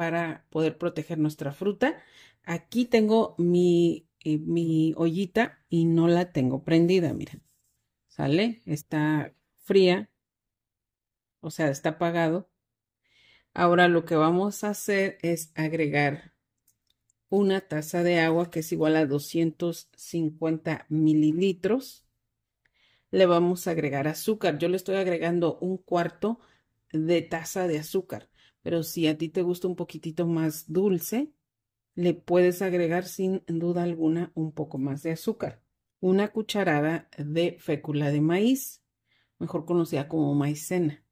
para poder proteger nuestra fruta. Aquí tengo mi, eh, mi ollita y no la tengo prendida, miren. ¿Sale? Está fría, o sea, está apagado. Ahora lo que vamos a hacer es agregar una taza de agua que es igual a 250 mililitros. Le vamos a agregar azúcar. Yo le estoy agregando un cuarto de taza de azúcar. Pero si a ti te gusta un poquitito más dulce, le puedes agregar sin duda alguna un poco más de azúcar. Una cucharada de fécula de maíz, mejor conocida como maicena.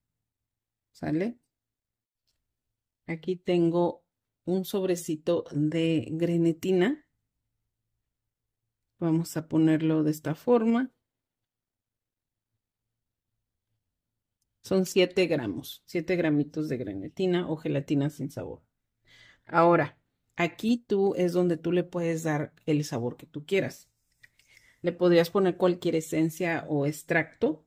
¿Sale? Aquí tengo un sobrecito de grenetina. Vamos a ponerlo de esta forma. Son 7 gramos, 7 gramitos de grenetina o gelatina sin sabor. Ahora, aquí tú es donde tú le puedes dar el sabor que tú quieras. Le podrías poner cualquier esencia o extracto,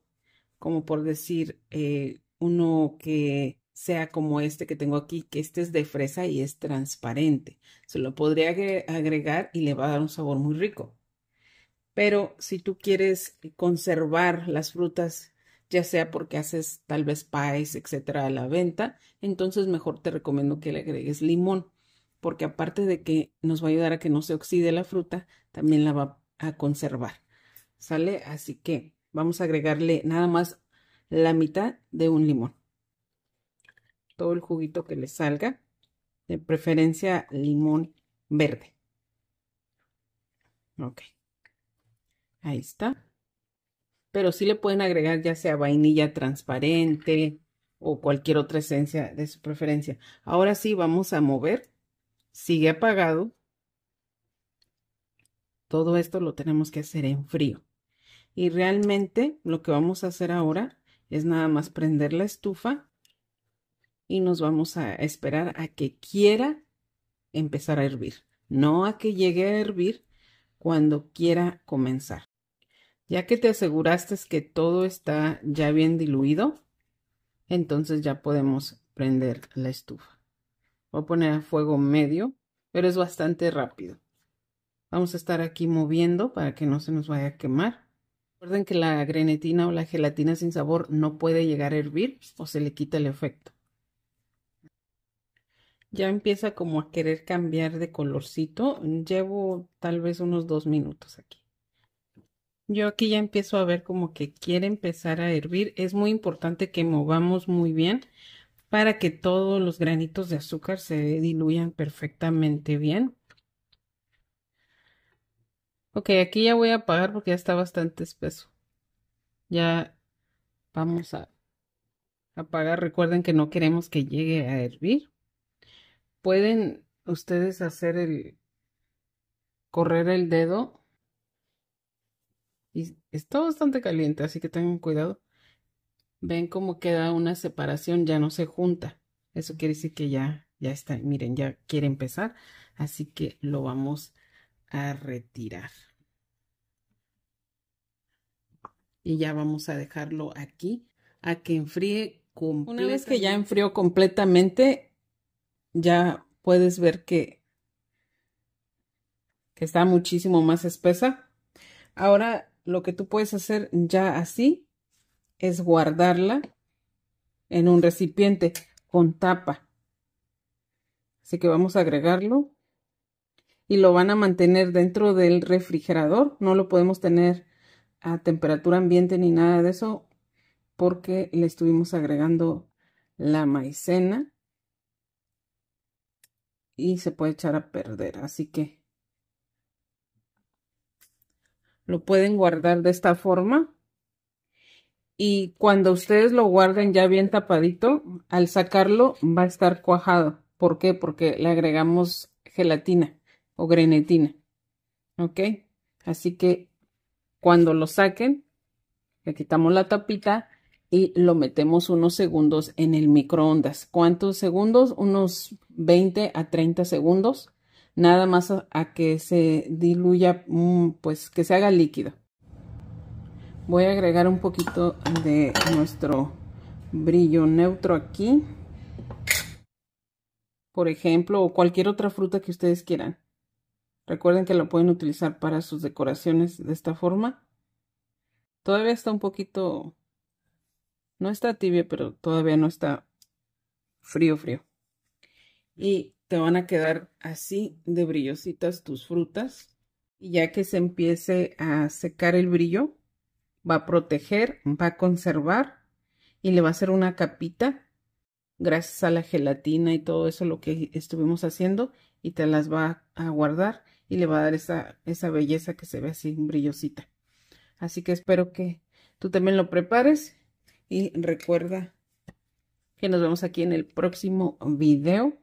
como por decir eh, uno que sea como este que tengo aquí, que este es de fresa y es transparente. Se lo podría agregar y le va a dar un sabor muy rico. Pero si tú quieres conservar las frutas ya sea porque haces tal vez pies, etcétera, a la venta, entonces mejor te recomiendo que le agregues limón, porque aparte de que nos va a ayudar a que no se oxide la fruta, también la va a conservar. ¿Sale? Así que vamos a agregarle nada más la mitad de un limón. Todo el juguito que le salga, de preferencia limón verde. Ok. Ahí está pero sí le pueden agregar ya sea vainilla transparente o cualquier otra esencia de su preferencia. Ahora sí, vamos a mover. Sigue apagado. Todo esto lo tenemos que hacer en frío. Y realmente lo que vamos a hacer ahora es nada más prender la estufa y nos vamos a esperar a que quiera empezar a hervir. No a que llegue a hervir cuando quiera comenzar. Ya que te aseguraste que todo está ya bien diluido, entonces ya podemos prender la estufa. Voy a poner a fuego medio, pero es bastante rápido. Vamos a estar aquí moviendo para que no se nos vaya a quemar. Recuerden que la grenetina o la gelatina sin sabor no puede llegar a hervir o se le quita el efecto. Ya empieza como a querer cambiar de colorcito. Llevo tal vez unos dos minutos aquí. Yo aquí ya empiezo a ver como que quiere empezar a hervir. Es muy importante que movamos muy bien para que todos los granitos de azúcar se diluyan perfectamente bien. Ok, aquí ya voy a apagar porque ya está bastante espeso. Ya vamos a apagar. Recuerden que no queremos que llegue a hervir. Pueden ustedes hacer el correr el dedo y está bastante caliente, así que tengan cuidado. Ven cómo queda una separación, ya no se junta. Eso quiere decir que ya, ya está, miren, ya quiere empezar. Así que lo vamos a retirar. Y ya vamos a dejarlo aquí a que enfríe completamente. Una vez que ya enfrió completamente, ya puedes ver que, que está muchísimo más espesa. Ahora lo que tú puedes hacer ya así es guardarla en un recipiente con tapa. Así que vamos a agregarlo y lo van a mantener dentro del refrigerador. No lo podemos tener a temperatura ambiente ni nada de eso porque le estuvimos agregando la maicena y se puede echar a perder. Así que lo pueden guardar de esta forma. Y cuando ustedes lo guarden ya bien tapadito, al sacarlo va a estar cuajado. ¿Por qué? Porque le agregamos gelatina o grenetina. ¿Ok? Así que cuando lo saquen, le quitamos la tapita y lo metemos unos segundos en el microondas. ¿Cuántos segundos? Unos 20 a 30 segundos nada más a que se diluya, mm, pues que se haga líquido. Voy a agregar un poquito de nuestro brillo neutro aquí. Por ejemplo, o cualquier otra fruta que ustedes quieran. Recuerden que lo pueden utilizar para sus decoraciones de esta forma. Todavía está un poquito... No está tibia pero todavía no está frío, frío. Y te van a quedar así de brillositas tus frutas. Y ya que se empiece a secar el brillo, va a proteger, va a conservar y le va a hacer una capita gracias a la gelatina y todo eso lo que estuvimos haciendo y te las va a guardar y le va a dar esa, esa belleza que se ve así brillosita. Así que espero que tú también lo prepares y recuerda que nos vemos aquí en el próximo video.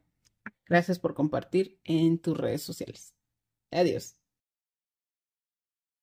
Gracias por compartir en tus redes sociales. Adiós.